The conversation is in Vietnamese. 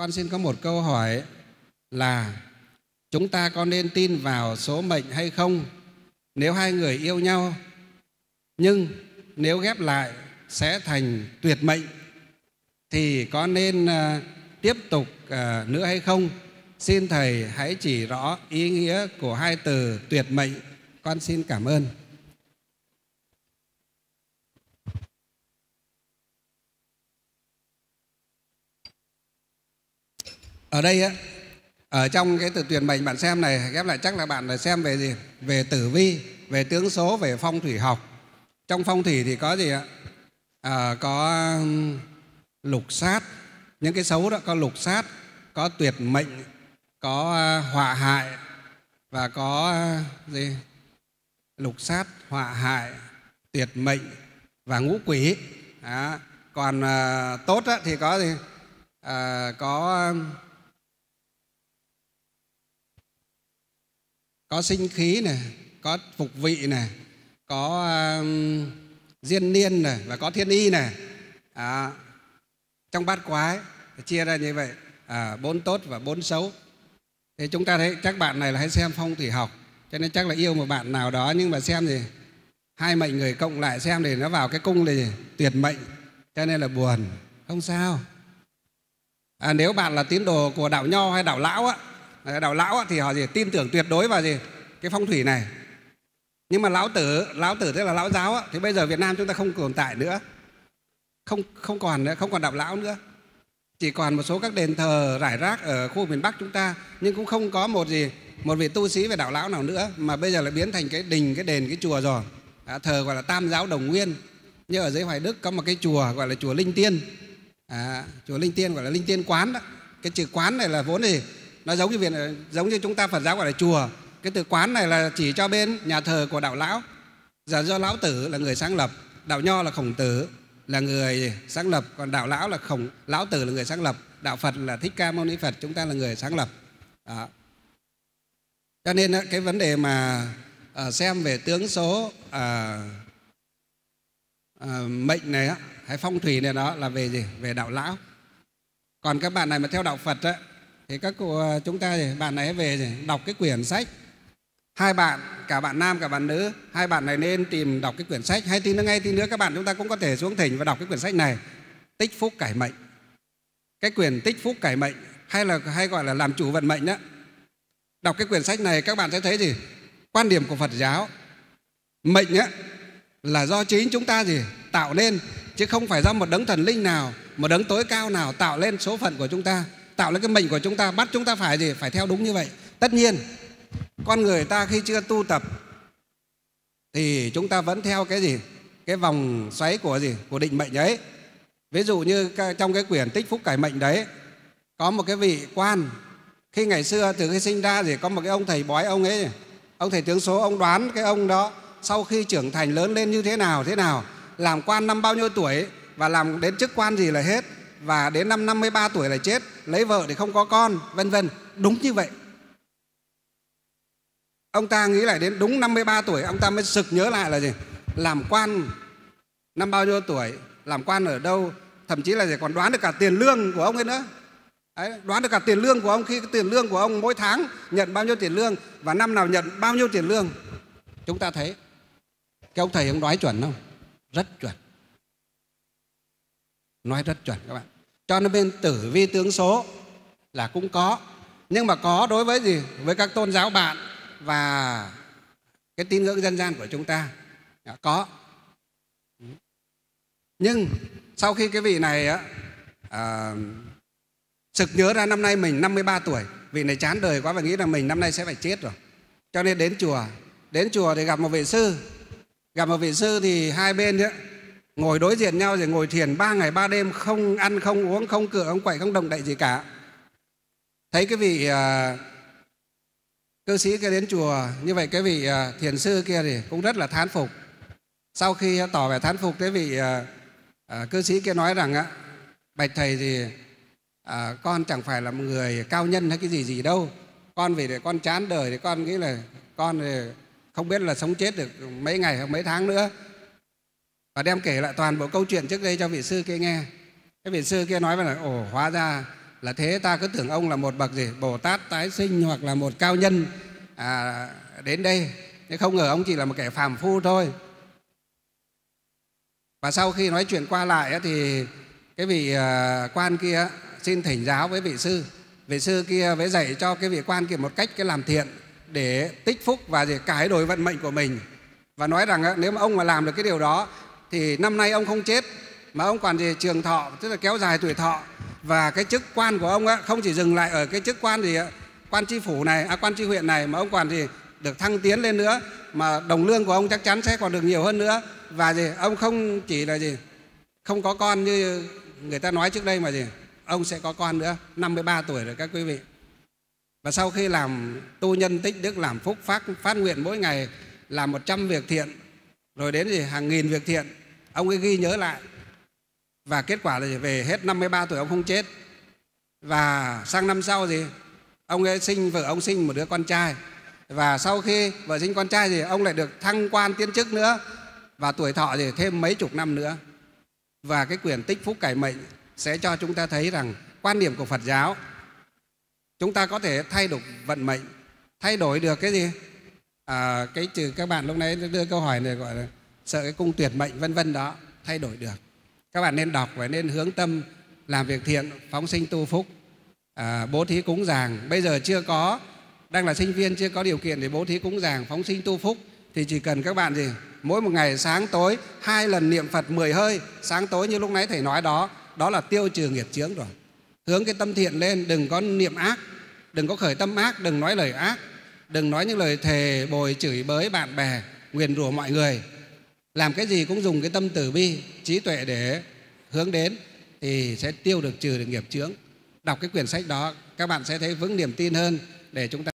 con xin có một câu hỏi là chúng ta có nên tin vào số mệnh hay không nếu hai người yêu nhau nhưng nếu ghép lại sẽ thành tuyệt mệnh thì có nên ờ, tiếp tục ờ, nữa hay không xin thầy hãy chỉ rõ ý nghĩa của hai từ tuyệt mệnh con xin cảm ơn ở đây á ở trong cái từ tuyển mệnh bạn xem này ghép lại chắc là bạn là xem về gì về tử vi về tướng số về phong thủy học trong phong thủy thì có gì ạ à, có lục sát những cái xấu đó có lục sát có tuyệt mệnh có à, họa hại và có à, gì lục sát họa hại tuyệt mệnh và ngũ quỷ đó. còn à, tốt á, thì có gì à, có có sinh khí này có phục vị này có um, uh, diên niên này và có thiên y này à, trong bát quái chia ra như vậy à, bốn tốt và bốn xấu thế chúng ta thấy các bạn này là hãy xem phong thủy học cho nên chắc là yêu một bạn nào đó nhưng mà xem gì hai mệnh người cộng lại xem thì nó vào cái cung thì tuyệt mệnh cho nên là buồn không sao à, nếu bạn là tín đồ của đạo nho hay đạo lão á đạo lão thì họ gì tin tưởng tuyệt đối vào gì cái phong thủy này nhưng mà lão tử lão tử tức là lão giáo thì bây giờ việt nam chúng ta không tồn tại nữa không không còn nữa không còn đạo lão nữa chỉ còn một số các đền thờ rải rác ở khu miền bắc chúng ta nhưng cũng không có một gì một vị tu sĩ về đạo lão nào nữa mà bây giờ lại biến thành cái đình cái đền cái chùa rồi à, thờ gọi là tam giáo đồng nguyên như ở dưới hoài đức có một cái chùa gọi là chùa linh tiên à, chùa linh tiên gọi là linh tiên quán đó cái chữ quán này là vốn gì nó giống như việc giống như chúng ta phật giáo gọi là chùa cái từ quán này là chỉ cho bên nhà thờ của đạo lão giờ do lão tử là người sáng lập đạo nho là khổng tử là người sáng lập còn đạo lão là khổng lão tử là người sáng lập đạo phật là thích ca mâu ni phật chúng ta là người sáng lập Đó. cho nên ờ, cái vấn đề mà ờ, xem về tướng số à, à, mệnh này hay phong thủy này đó là về gì về đạo lão còn các bạn này mà theo đạo phật á, thì các cụ à, chúng ta bạn này về đọc cái quyển sách hai bạn cả bạn nam cả bạn nữ hai bạn này nên tìm đọc cái quyển sách hay tin nữa ngay tí nữa các bạn chúng ta cũng có thể xuống thỉnh và đọc cái quyển sách này tích phúc cải mệnh cái quyển tích phúc cải mệnh hay là hay gọi là làm chủ vận mệnh đó đọc cái quyển sách này các bạn sẽ thấy gì quan điểm của Phật giáo mệnh á, là do chính chúng ta gì tạo nên chứ không phải do một đấng thần linh nào một đấng tối cao nào tạo lên số phận của chúng ta tạo lên cái mệnh của chúng ta bắt chúng ta phải gì phải theo đúng như vậy tất nhiên con người ta khi chưa tu tập thì chúng ta vẫn theo cái gì cái vòng xoáy của gì của định mệnh ấy ví dụ như trong cái quyển tích phúc cải mệnh đấy có một cái vị quan khi ngày xưa từ khi sinh ra thì có một cái ông thầy bói ông ấy ông thầy tướng số ông đoán cái ông đó sau khi trưởng thành lớn lên như thế nào thế nào làm quan năm bao nhiêu tuổi và làm đến chức quan gì là hết và đến năm 53 tuổi là chết, lấy vợ thì không có con, vân vân. Đúng như vậy. Ông ta nghĩ lại đến đúng 53 tuổi ông ta mới sực nhớ lại là gì? Làm quan năm bao nhiêu tuổi, làm quan ở đâu, thậm chí là gì còn đoán được cả tiền lương của ông ấy nữa. Đấy, đoán được cả tiền lương của ông khi tiền lương của ông mỗi tháng nhận bao nhiêu tiền lương và năm nào nhận bao nhiêu tiền lương. Chúng ta thấy cái ông thầy ông nói chuẩn không? Rất chuẩn nói rất chuẩn các bạn cho nên bên tử vi tướng số là cũng có nhưng mà có đối với gì với các tôn giáo bạn và cái tín ngưỡng dân gian của chúng ta đã dạ, có nhưng sau khi cái vị này á, à, sực nhớ ra năm nay mình 53 tuổi vị này chán đời quá và nghĩ là mình năm nay sẽ phải chết rồi cho nên đến chùa đến chùa thì gặp một vị sư gặp một vị sư thì hai bên ấy, ngồi đối diện nhau rồi ngồi thiền ba ngày ba đêm không ăn không uống không cửa không quậy không động đậy gì cả thấy cái vị uh, à, cư sĩ kia đến chùa như vậy cái vị uh, thiền sư kia thì cũng rất là thán phục sau khi tỏ vẻ thán phục cái vị uh, uh, cư sĩ kia nói rằng á bạch thầy thì uh, con chẳng phải là một người cao nhân hay cái gì gì đâu con về để con chán đời thì con nghĩ là con không biết là sống chết được mấy ngày hay mấy tháng nữa và đem kể lại toàn bộ câu chuyện trước đây cho vị sư kia nghe cái vị sư kia nói là ồ hóa ra là thế ta cứ tưởng ông là một bậc gì bồ tát tái sinh hoặc là một cao nhân à, đến đây thế không ngờ ông chỉ là một kẻ phàm phu thôi và sau khi nói chuyện qua lại thì cái vị à, quan kia xin thỉnh giáo với vị sư vị sư kia mới dạy cho cái vị quan kia một cách cái làm thiện để tích phúc và để cải đổi vận mệnh của mình và nói rằng nếu mà ông mà làm được cái điều đó thì năm nay ông không chết mà ông còn gì trường thọ tức là kéo dài tuổi thọ và cái chức quan của ông á, không chỉ dừng lại ở cái chức quan gì quan tri phủ này à, quan tri huyện này mà ông còn gì được thăng tiến lên nữa mà đồng lương của ông chắc chắn sẽ còn được nhiều hơn nữa và gì ông không chỉ là gì không có con như người ta nói trước đây mà gì ông sẽ có con nữa 53 tuổi rồi các quý vị và sau khi làm tu nhân tích đức làm phúc phát phát nguyện mỗi ngày làm 100 việc thiện rồi đến gì hàng nghìn việc thiện Ông ấy ghi nhớ lại và kết quả là về hết 53 tuổi ông không chết. Và sang năm sau gì? Ông ấy sinh vợ ông sinh một đứa con trai. Và sau khi vợ sinh con trai thì ông lại được thăng quan tiến chức nữa và tuổi thọ thì thêm mấy chục năm nữa. Và cái quyển tích phúc cải mệnh sẽ cho chúng ta thấy rằng quan điểm của Phật giáo chúng ta có thể thay đổi vận mệnh, thay đổi được cái gì? À, cái trừ các bạn lúc nãy đưa câu hỏi này gọi là sợ cái cung tuyệt mệnh vân vân đó thay đổi được các bạn nên đọc và nên hướng tâm làm việc thiện phóng sinh tu phúc à, bố thí cúng dường bây giờ chưa có đang là sinh viên chưa có điều kiện để bố thí cúng dường phóng sinh tu phúc thì chỉ cần các bạn gì mỗi một ngày sáng tối hai lần niệm Phật mười hơi sáng tối như lúc nãy thầy nói đó đó là tiêu trừ nghiệp chướng rồi hướng cái tâm thiện lên đừng có niệm ác đừng có khởi tâm ác đừng nói lời ác đừng nói những lời thề bồi chửi bới bạn bè nguyền rủa mọi người làm cái gì cũng dùng cái tâm từ bi trí tuệ để hướng đến thì sẽ tiêu được trừ được nghiệp chướng đọc cái quyển sách đó các bạn sẽ thấy vững niềm tin hơn để chúng ta